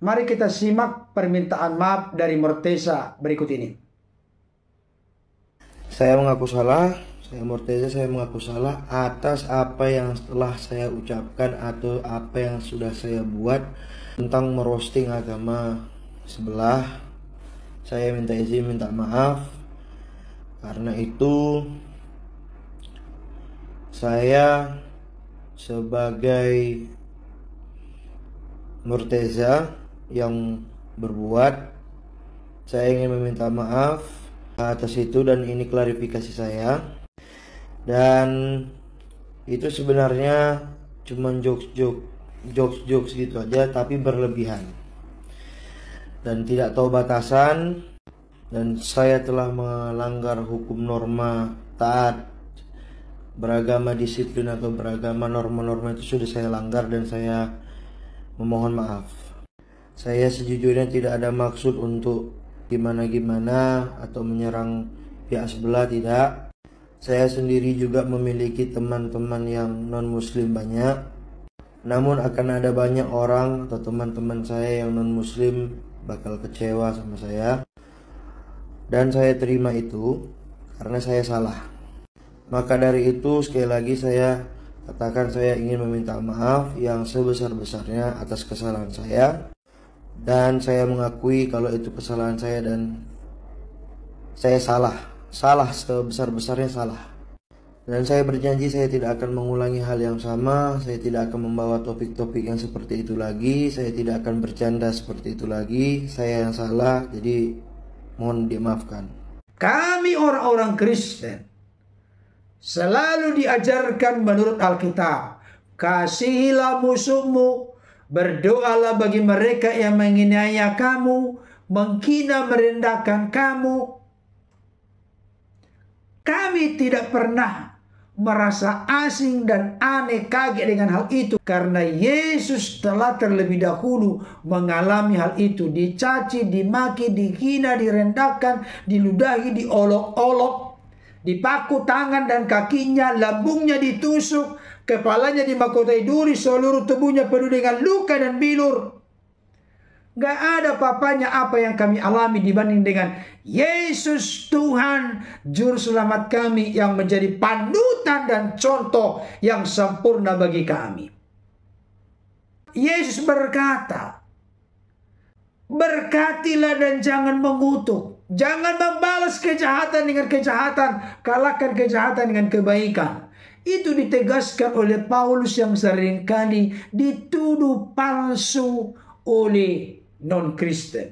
Mari kita simak permintaan maaf dari Morteza berikut ini. Saya mengaku salah, saya Morteza saya mengaku salah atas apa yang telah saya ucapkan atau apa yang sudah saya buat tentang merosting agama sebelah. Saya minta izin minta maaf karena itu saya sebagai Murtaza yang berbuat saya ingin meminta maaf atas itu dan ini klarifikasi saya dan itu sebenarnya cuma jokes-jokes jokes-jokes gitu aja tapi berlebihan dan tidak tahu batasan dan saya telah melanggar hukum norma taat beragama disiplin atau beragama norma-norma itu sudah saya langgar dan saya memohon maaf saya sejujurnya tidak ada maksud untuk gimana-gimana atau menyerang pihak sebelah tidak saya sendiri juga memiliki teman-teman yang non muslim banyak namun akan ada banyak orang atau teman-teman saya yang non muslim bakal kecewa sama saya dan saya terima itu karena saya salah maka dari itu sekali lagi saya katakan saya ingin meminta maaf yang sebesar-besarnya atas kesalahan saya dan saya mengakui kalau itu kesalahan saya dan saya salah salah sebesar-besarnya salah dan saya berjanji saya tidak akan mengulangi hal yang sama saya tidak akan membawa topik-topik yang seperti itu lagi saya tidak akan bercanda seperti itu lagi saya yang salah jadi mohon dimaafkan kami orang-orang Kristen selalu diajarkan menurut Alkitab kasihilah musuhmu Berdoalah bagi mereka yang menganiaya kamu, menghina merendahkan kamu. Kami tidak pernah merasa asing dan aneh kaget dengan hal itu karena Yesus telah terlebih dahulu mengalami hal itu dicaci, dimaki, dihina, direndahkan, diludahi, diolok-olok Dipaku tangan dan kakinya, lambungnya ditusuk, kepalanya dimakotai duri, seluruh tubuhnya penuh dengan luka dan bilur. Gak ada papanya apa yang kami alami dibanding dengan Yesus Tuhan Juru Selamat kami yang menjadi pandutan dan contoh yang sempurna bagi kami. Yesus berkata, Berkatilah dan jangan mengutuk. Jangan membalas kejahatan dengan kejahatan, kalahkan kejahatan dengan kebaikan. Itu ditegaskan oleh Paulus yang seringkali dituduh palsu oleh non-Kristen.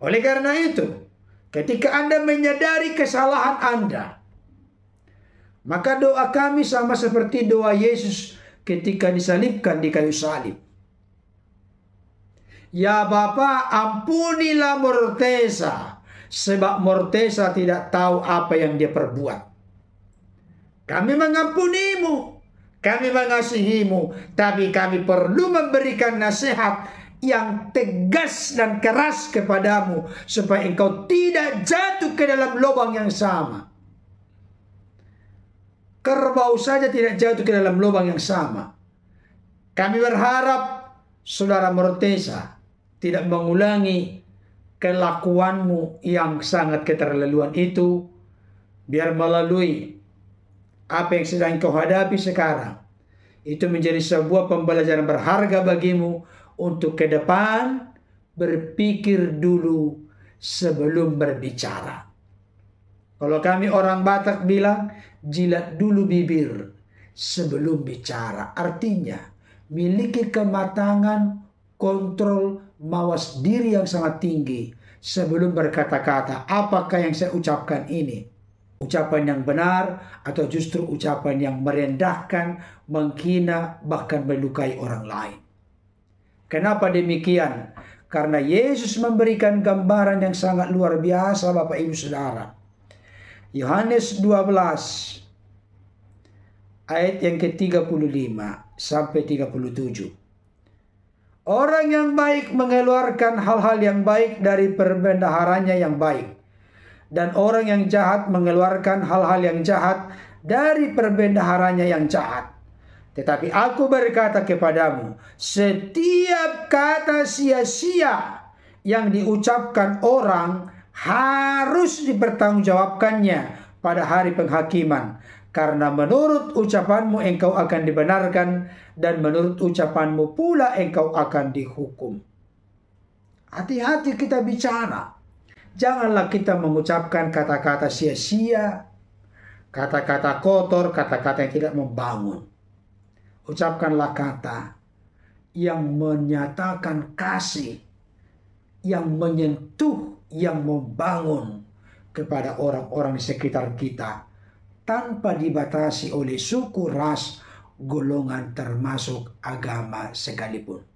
Oleh karena itu, ketika Anda menyadari kesalahan Anda, maka doa kami sama seperti doa Yesus ketika disalibkan di kayu salib. Ya Bapa, ampunilah Mortesa, sebab Mortesa tidak tahu apa yang dia perbuat. Kami mengampunimu, kami mengasihimu, tapi kami perlu memberikan nasihat yang tegas dan keras kepadamu supaya engkau tidak jatuh ke dalam lubang yang sama. Kerbau saja tidak jatuh ke dalam lubang yang sama. Kami berharap saudara Mortesa tidak mengulangi kelakuanmu yang sangat keterlaluan itu, biar melalui apa yang sedang kau hadapi sekarang, itu menjadi sebuah pembelajaran berharga bagimu untuk ke depan berpikir dulu sebelum berbicara. Kalau kami orang Batak bilang, jilat dulu bibir sebelum bicara. Artinya, miliki kematangan kontrol mawas diri yang sangat tinggi sebelum berkata-kata apakah yang saya ucapkan ini ucapan yang benar atau justru ucapan yang merendahkan, menghina, bahkan melukai orang lain. Kenapa demikian? Karena Yesus memberikan gambaran yang sangat luar biasa Bapak Ibu Saudara. Yohanes 12 ayat yang ke-35 sampai 37. Orang yang baik mengeluarkan hal-hal yang baik dari perbendaharanya yang baik. Dan orang yang jahat mengeluarkan hal-hal yang jahat dari perbendaharanya yang jahat. Tetapi aku berkata kepadamu, setiap kata sia-sia yang diucapkan orang harus dipertanggungjawabkannya pada hari penghakiman karena menurut ucapanmu engkau akan dibenarkan dan menurut ucapanmu pula engkau akan dihukum. Hati-hati kita bicara. Janganlah kita mengucapkan kata-kata sia-sia, kata-kata kotor, kata-kata yang tidak membangun. Ucapkanlah kata yang menyatakan kasih, yang menyentuh, yang membangun kepada orang-orang di sekitar kita tanpa dibatasi oleh suku, ras, golongan termasuk agama sekalipun.